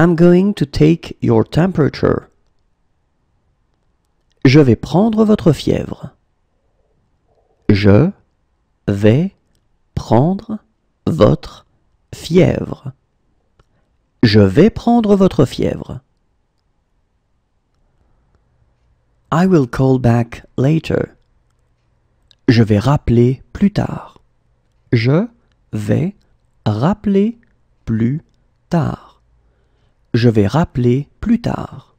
I'm going to take your temperature. Je vais prendre votre fièvre. Je vais prendre votre fièvre. Je vais prendre votre fièvre. I will call back later. Je vais rappeler plus tard. Je vais rappeler plus tard. Je vais rappeler plus tard.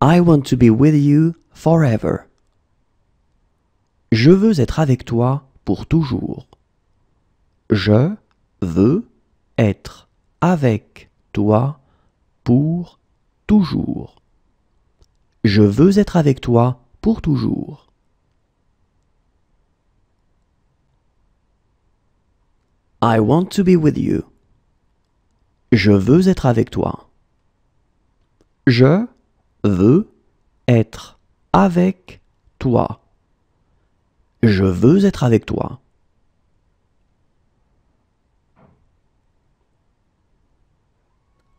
I want to be with you forever. Je veux être avec toi pour toujours. Je veux être avec toi pour toujours. Je veux être avec toi pour toujours. I want to be with you. Je veux être avec toi. Je veux être avec toi. Je veux être avec toi.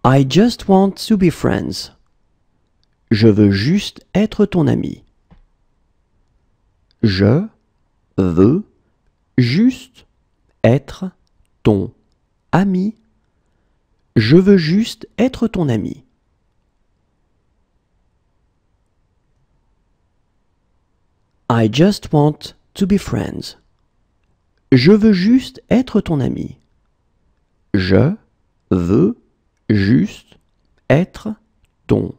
I just want to be friends. Je veux juste être ton ami. Je veux juste être ton ami, je veux juste être ton ami. I just want to be friends. Je veux juste être ton ami. Je veux juste être ton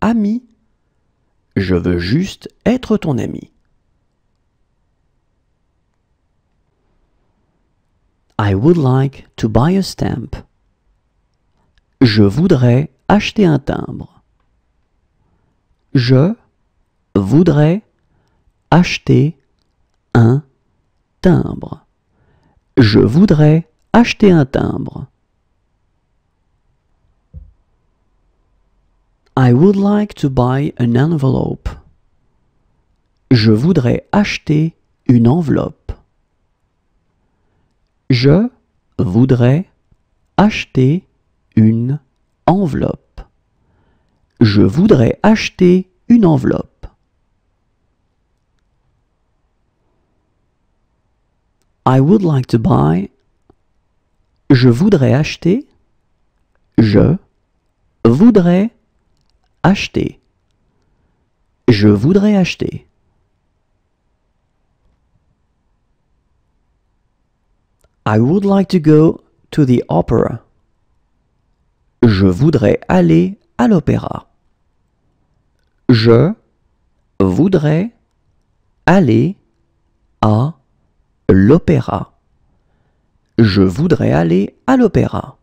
ami. Je veux juste être ton ami. I would like to buy a stamp. Je voudrais acheter un timbre. Je voudrais acheter un timbre. Je voudrais acheter un timbre. I would like to buy an envelope. Je voudrais acheter une enveloppe. Je voudrais acheter une enveloppe. Je voudrais acheter une enveloppe. I would like to buy. Je voudrais acheter. Je voudrais acheter. Je voudrais acheter. I would like to go to the opera. Je voudrais aller à l'opéra. Je voudrais aller à l'opéra. Je voudrais aller à l'opéra.